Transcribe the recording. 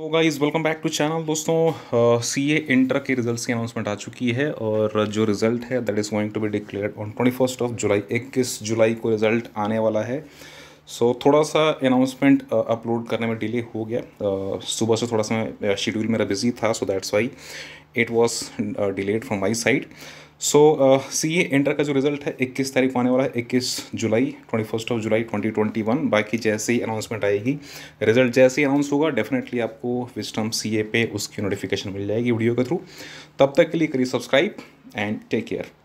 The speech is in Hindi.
तो is welcome back to channel दोस्तों सी ए इंटर के रिजल्ट्स की अनाउंसमेंट आ चुकी है और जो रिज़ल्ट है that is going to be declared on twenty first of July इक्कीस जुलाई को रिज़ल्ट आने वाला है सो so, थोड़ा सा अनाउंसमेंट अपलोड करने में डिले हो गया uh, सुबह से थोड़ा सा मैं शेड्यूल मेरा बिजी था so that's why it was delayed from my side so C A inter का जो रिजल्ट है इक्कीस तारीख को आने वाला है इक्कीस जुलाई twenty first of July twenty twenty one बाकी जैसे ही अनाउंसमेंट आएगी रिजल्ट जैसे ही अनाउंस होगा डेफिनेटली आपको विस्टम सी ए पे उसकी नोटिफिकेशन मिल जाएगी वीडियो के थ्रू तब तक के लिए करिए सब्सक्राइब एंड टेक केयर